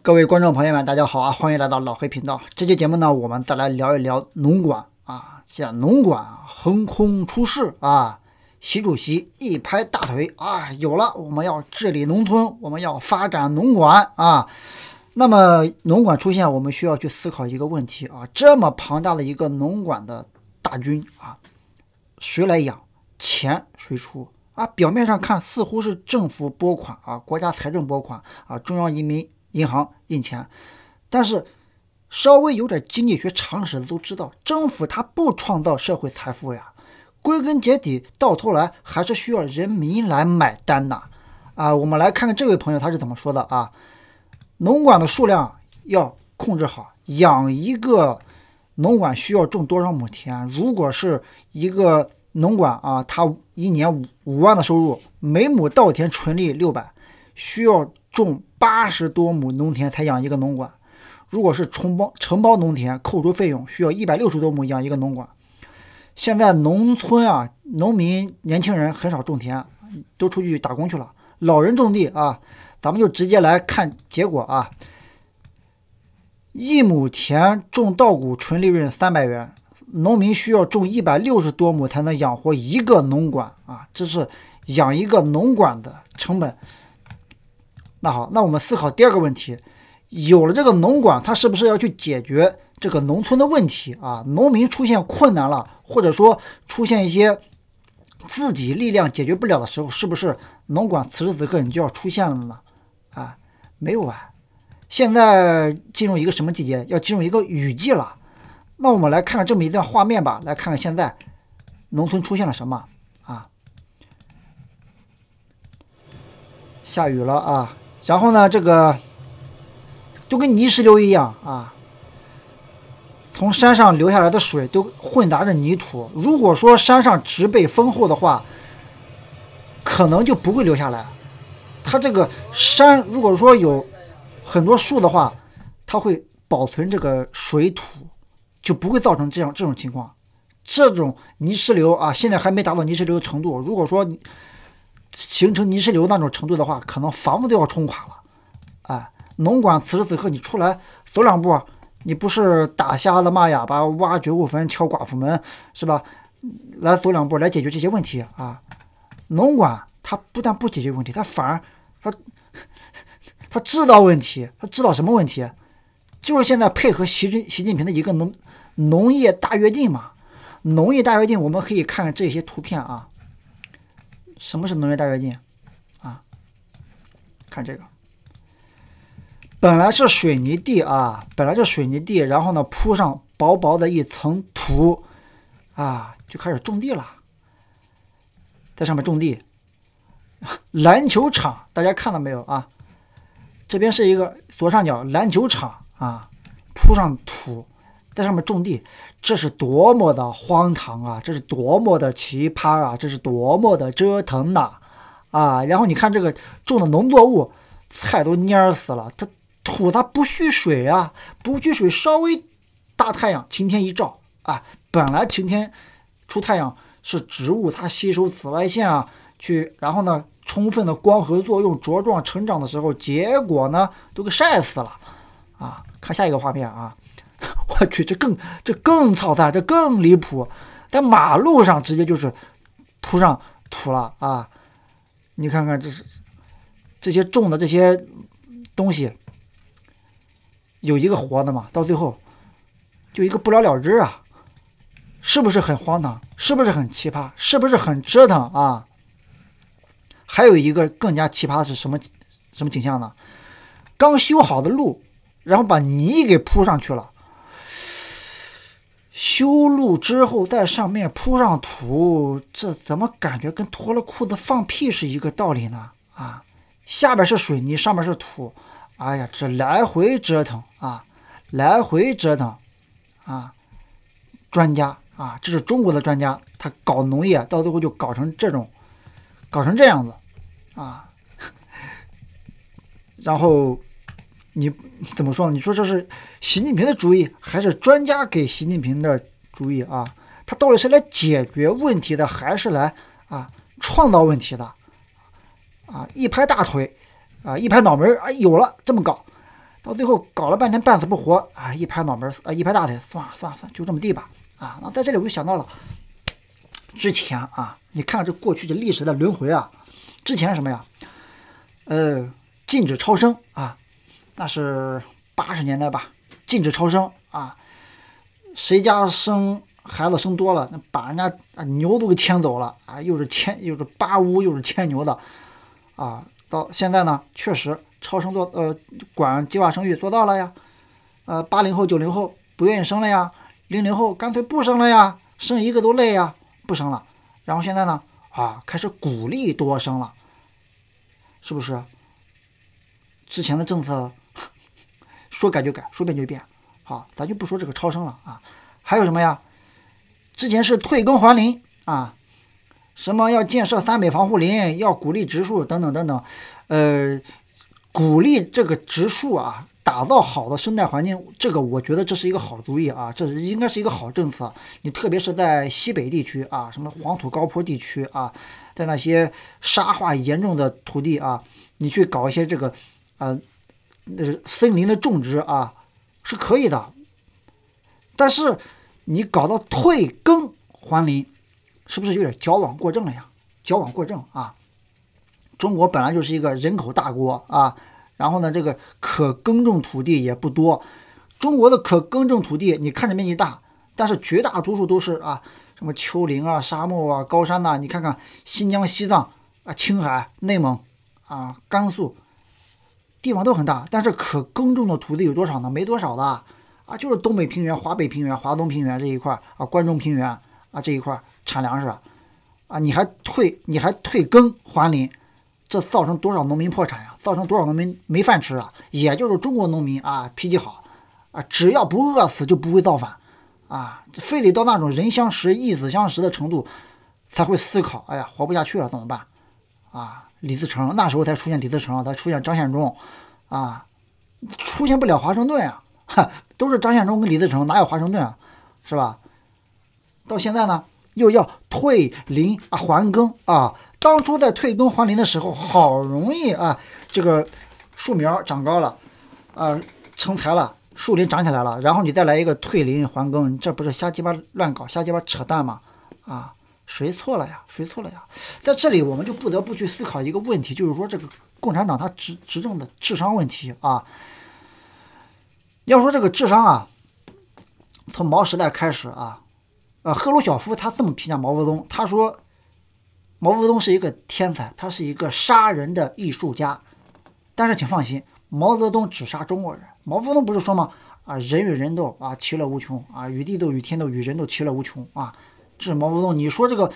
各位观众朋友们，大家好啊！欢迎来到老黑频道。这期节目呢，我们再来聊一聊农管啊，讲农管横空出世啊。习主席一拍大腿啊，有了！我们要治理农村，我们要发展农管啊。那么农管出现，我们需要去思考一个问题啊：这么庞大的一个农管的大军啊，谁来养？钱谁出？啊，表面上看似乎是政府拨款啊，国家财政拨款啊，中央移民。银行印钱，但是稍微有点经济学常识的都知道，政府它不创造社会财富呀，归根结底，到头来还是需要人民来买单呐。啊，我们来看看这位朋友他是怎么说的啊。农管的数量要控制好，养一个农管需要种多少亩田？如果是一个农管啊，他一年五五万的收入，每亩稻田纯利六百，需要。种八十多亩农田才养一个农管，如果是承包承包农田扣除费用需要一百六十多亩养一个农管。现在农村啊，农民年轻人很少种田，都出去打工去了。老人种地啊，咱们就直接来看结果啊。一亩田种稻谷纯利润三百元，农民需要种一百六十多亩才能养活一个农管啊，这是养一个农管的成本。那好，那我们思考第二个问题，有了这个农管，它是不是要去解决这个农村的问题啊？农民出现困难了，或者说出现一些自己力量解决不了的时候，是不是农管此时此刻你就要出现了呢？啊，没有啊。现在进入一个什么季节？要进入一个雨季了。那我们来看看这么一段画面吧，来看看现在农村出现了什么啊？下雨了啊！然后呢，这个就跟泥石流一样啊，从山上流下来的水都混杂着泥土。如果说山上植被丰厚的话，可能就不会流下来。它这个山，如果说有很多树的话，它会保存这个水土，就不会造成这样这种情况。这种泥石流啊，现在还没达到泥石流的程度。如果说你……形成泥石流那种程度的话，可能房子都要冲垮了。哎，农管此时此刻你出来走两步，你不是打瞎子骂哑巴、挖掘骨坟、敲寡妇门是吧？来走两步来解决这些问题啊！农管他不但不解决问题，他反而他他知道问题，他知道什么问题？就是现在配合习近习近平的一个农农业大跃进嘛。农业大跃进，我们可以看看这些图片啊。什么是农业大跃进？啊，看这个，本来是水泥地啊，本来是水泥地，然后呢铺上薄薄的一层土，啊，就开始种地了，在上面种地。篮球场，大家看到没有啊？这边是一个左上角篮球场啊，铺上土。在上面种地，这是多么的荒唐啊！这是多么的奇葩啊！这是多么的折腾呐！啊，然后你看这个种的农作物，菜都蔫死了。它土它不蓄水啊，不蓄水，稍微大太阳晴天一照啊，本来晴天出太阳是植物它吸收紫外线啊，去然后呢充分的光合作用茁壮成长的时候，结果呢都给晒死了。啊，看下一个画面啊。我去，这更这更操蛋，这更离谱！在马路上直接就是铺上土了啊！你看看，这是这些种的这些东西，有一个活的吗？到最后就一个不了了之啊！是不是很荒唐？是不是很奇葩？是不是很折腾啊？还有一个更加奇葩的是什么什么景象呢？刚修好的路，然后把泥给铺上去了。修路之后，在上面铺上土，这怎么感觉跟脱了裤子放屁是一个道理呢？啊，下边是水泥，上面是土，哎呀，这来回折腾啊，来回折腾啊，专家啊，这是中国的专家，他搞农业到最后就搞成这种，搞成这样子啊，然后。你怎么说呢？你说这是习近平的主意，还是专家给习近平的主意啊？他到底是来解决问题的，还是来啊创造问题的？啊，一拍大腿，啊，一拍脑门，啊，有了，这么搞，到最后搞了半天半死不活，啊，一拍脑门，啊，一拍大腿，算了算了算了，就这么地吧，啊，那在这里我就想到了，之前啊，你看这过去的历史的轮回啊，之前什么呀？呃，禁止超生啊。那是八十年代吧，禁止超生啊，谁家生孩子生多了，那把人家啊牛都给牵走了啊，又是牵又是扒屋又是牵牛的啊。到现在呢，确实超生做呃管计划生育做到了呀，呃八零后九零后不愿意生了呀，零零后干脆不生了呀，生一个都累呀，不生了。然后现在呢啊，开始鼓励多生了，是不是？之前的政策。说改就改，说变就变，好，咱就不说这个超生了啊。还有什么呀？之前是退耕还林啊，什么要建设三北防护林，要鼓励植树等等等等。呃，鼓励这个植树啊，打造好的生态环境，这个我觉得这是一个好主意啊，这是应该是一个好政策。你特别是在西北地区啊，什么黄土高坡地区啊，在那些沙化严重的土地啊，你去搞一些这个，呃。那是森林的种植啊，是可以的，但是你搞到退耕还林，是不是有点矫枉过正了呀？矫枉过正啊！中国本来就是一个人口大国啊，然后呢，这个可耕种土地也不多。中国的可耕种土地，你看着面积大，但是绝大多数都是啊，什么丘陵啊、沙漠啊、高山呐。你看看新疆、西藏啊、青海、内蒙啊、甘肃。地方都很大，但是可耕种的土地有多少呢？没多少的啊！就是东北平原、华北平原、华东平原这一块儿啊，关中平原啊这一块儿产粮食啊，你还退你还退耕还林，这造成多少农民破产呀？造成多少农民没饭吃啊？也就是中国农民啊，脾气好啊，只要不饿死就不会造反啊，非得到那种人相识、义子相识的程度才会思考，哎呀，活不下去了怎么办啊？李自成那时候才出现，李自成才出现张献忠，啊，出现不了华盛顿啊，都是张献忠跟李自成，哪有华盛顿，啊，是吧？到现在呢，又要退林啊，还耕啊，当初在退耕还林的时候，好容易啊，这个树苗长高了，啊，成材了，树林长起来了，然后你再来一个退林还耕，这不是瞎鸡巴乱搞，瞎鸡巴扯淡吗？啊！谁错了呀？谁错了呀？在这里，我们就不得不去思考一个问题，就是说这个共产党他执执政的智商问题啊。要说这个智商啊，从毛时代开始啊，呃，赫鲁晓夫他这么评价毛泽东，他说毛泽东是一个天才，他是一个杀人的艺术家。但是请放心，毛泽东只杀中国人。毛泽东不是说吗？啊，人与人斗啊，其乐无穷啊；与地斗，与天斗，与人斗，其乐无穷啊。致毛泽东。你说这个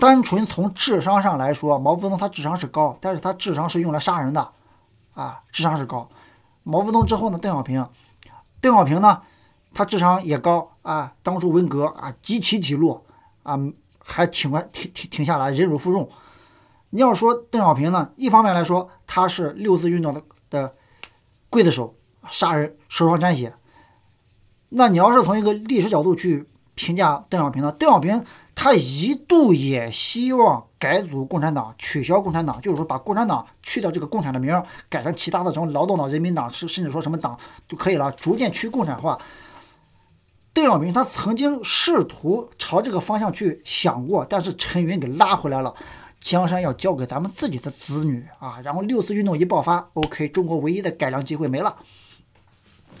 单纯从智商上来说，毛泽东他智商是高，但是他智商是用来杀人的啊，智商是高。毛泽东之后呢，邓小平，邓小平呢，他智商也高啊。当初文革啊，极其几落啊，还挺挺停停停下来，忍辱负重。你要说邓小平呢，一方面来说他是六四运动的的刽子手，杀人手上沾血。那你要是从一个历史角度去。评价邓小平的，邓小平他一度也希望改组共产党，取消共产党，就是说把共产党去掉这个“共产”的名，改成其他的，什么劳动党、人民党，甚甚至说什么党就可以了，逐渐去共产化。邓小平他曾经试图朝这个方向去想过，但是陈云给拉回来了，江山要交给咱们自己的子女啊。然后六四运动一爆发，OK，中国唯一的改良机会没了。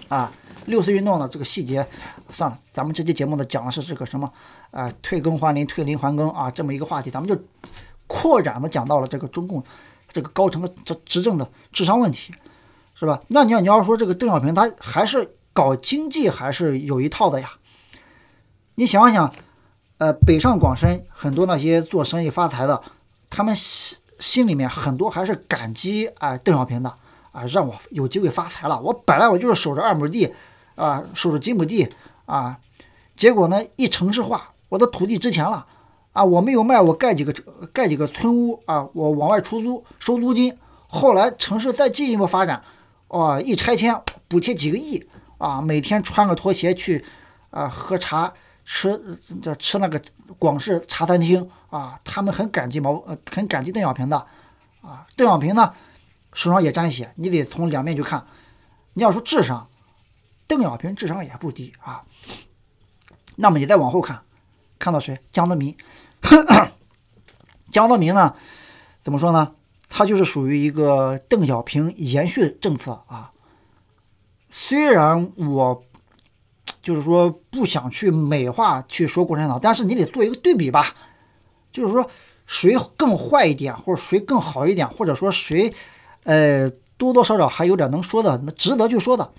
啊，六四运动的这个细节，算了，咱们这期节目呢讲的是这个什么？呃，退耕还林、退林还耕啊，这么一个话题，咱们就扩展的讲到了这个中共这个高层的这执政的智商问题，是吧？那你要你要说这个邓小平，他还是搞经济还是有一套的呀？你想想，呃，北上广深很多那些做生意发财的，他们心里面很多还是感激哎邓小平的。啊，让我有机会发财了。我本来我就是守着二亩地，啊，守着几亩地，啊，结果呢，一城市化，我的土地值钱了，啊，我没有卖，我盖几个盖几个村屋，啊，我往外出租收租金。后来城市再进一步发展，哦，一拆迁补贴几个亿，啊，每天穿个拖鞋去，啊，喝茶吃这吃那个广式茶餐厅，啊，他们很感激毛，很感激邓小平的，啊，邓小平呢？手上也沾血，你得从两面去看。你要说智商，邓小平智商也不低啊。那么你再往后看，看到谁？江泽民。江泽民呢？怎么说呢？他就是属于一个邓小平延续政策啊。虽然我就是说不想去美化去说共产党，但是你得做一个对比吧。就是说谁更坏一点，或者谁更好一点，或者说谁？呃，多多少少还有点能说的，值得就说的。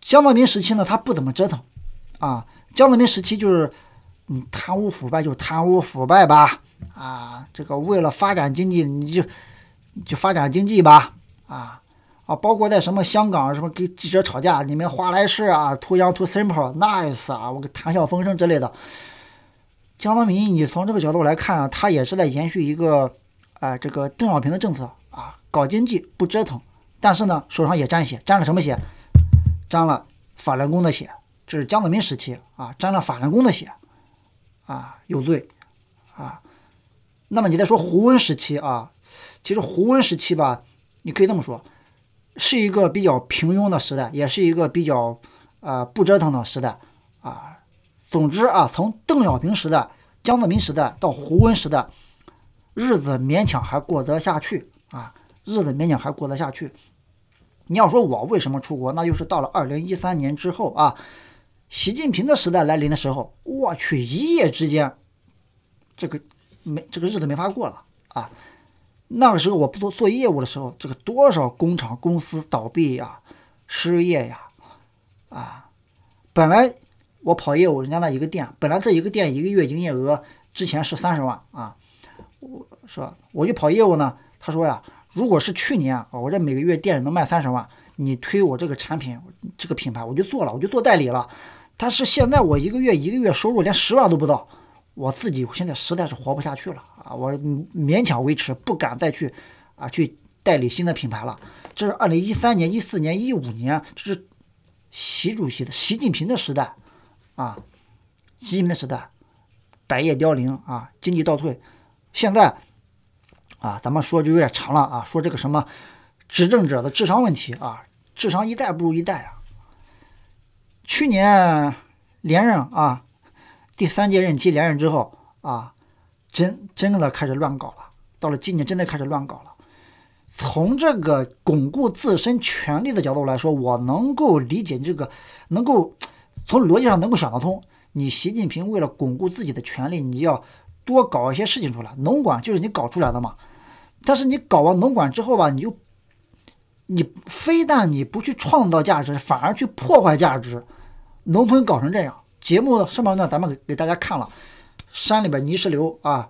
江泽民时期呢，他不怎么折腾，啊，江泽民时期就是，你贪污腐败就贪污腐败吧，啊，这个为了发展经济你就就发展经济吧，啊啊，包括在什么香港什么跟记者吵架，你们华莱士啊，t too o o young simple，nice 啊，我个谈笑风生之类的。江泽民，你从这个角度来看啊，他也是在延续一个啊这个邓小平的政策。啊，搞经济不折腾，但是呢，手上也沾血，沾了什么血？沾了法轮功的血，这是江泽民时期啊，沾了法轮功的血，啊，有罪，啊。那么你再说胡温时期啊，其实胡温时期吧，你可以这么说，是一个比较平庸的时代，也是一个比较呃不折腾的时代啊。总之啊，从邓小平时代、江泽民时代到胡温时代日子，勉强还过得下去。啊，日子勉强还过得下去。你要说我为什么出国？那就是到了二零一三年之后啊，习近平的时代来临的时候，我去一夜之间，这个没这个日子没法过了啊。那个时候我不做做业务的时候，这个多少工厂公司倒闭呀，失业呀，啊，本来我跑业务，人家那一个店，本来这一个店一个月营业额之前是三十万啊，我是吧？我去跑业务呢。他说呀，如果是去年啊，我这每个月店里能卖三十万，你推我这个产品，这个品牌，我就做了，我就做代理了。但是现在我一个月一个月收入连十万都不到，我自己现在实在是活不下去了啊！我勉强维持，不敢再去啊去代理新的品牌了。这是二零一三年、一四年、一五年，这是习主席的习近平的时代啊，习近平的时代，百业凋零啊，经济倒退，现在。啊，咱们说就有点长了啊，说这个什么执政者的智商问题啊，智商一代不如一代啊。去年连任啊，第三届任期连任之后啊，真真的开始乱搞了。到了今年，真的开始乱搞了。从这个巩固自身权力的角度来说，我能够理解这个，能够从逻辑上能够想得通。你习近平为了巩固自己的权力，你要多搞一些事情出来，农管就是你搞出来的嘛。但是你搞完农管之后吧，你就，你非但你不去创造价值，反而去破坏价值。农村搞成这样，节目上半段咱们给给大家看了，山里边泥石流啊，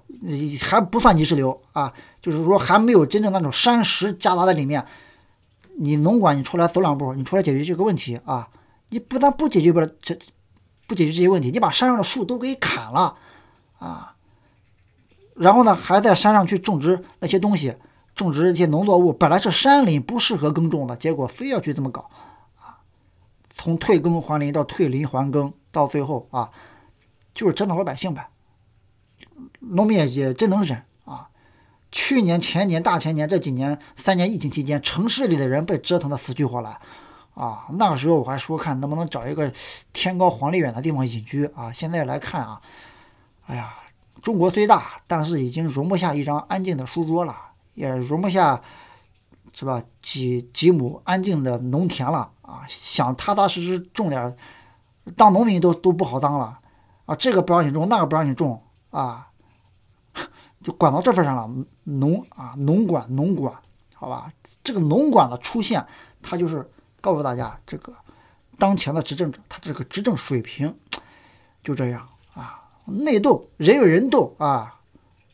还不算泥石流啊，就是说还没有真正那种山石夹杂在里面。你农管你出来走两步，你出来解决这个问题啊，你不但不解决不了这，不解决这些问题，你把山上的树都给砍了啊。然后呢，还在山上去种植那些东西，种植一些农作物。本来是山林不适合耕种的，结果非要去这么搞，啊！从退耕还林到退林还耕，到最后啊，就是折腾老百姓呗。农民也也真能忍啊！去年、前年、大前年这几年三年疫情期间，城市里的人被折腾的死去活来，啊！那个时候我还说看能不能找一个天高皇帝远的地方隐居啊！现在来看啊，哎呀！中国虽大，但是已经容不下一张安静的书桌了，也容不下是吧？几几亩安静的农田了啊！想踏踏实实种点，当农民都都不好当了啊！这个不让你种，那个不让你种啊，就管到这份上了。农啊，农管，农管，好吧。这个农管的出现，它就是告诉大家，这个当前的执政者，他这个执政水平就这样。内斗，人与人斗啊，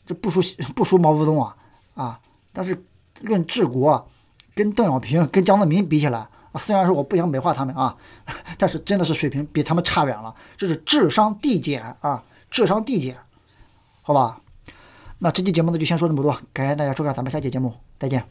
这不输不输毛泽东啊啊！但是论治国，跟邓小平、跟江泽民比起来，虽然说我不想美化他们啊，但是真的是水平比他们差远了，这是智商递减啊，智商递减，好吧？那这期节目呢，就先说这么多，感谢大家收看，咱们下期节目再见。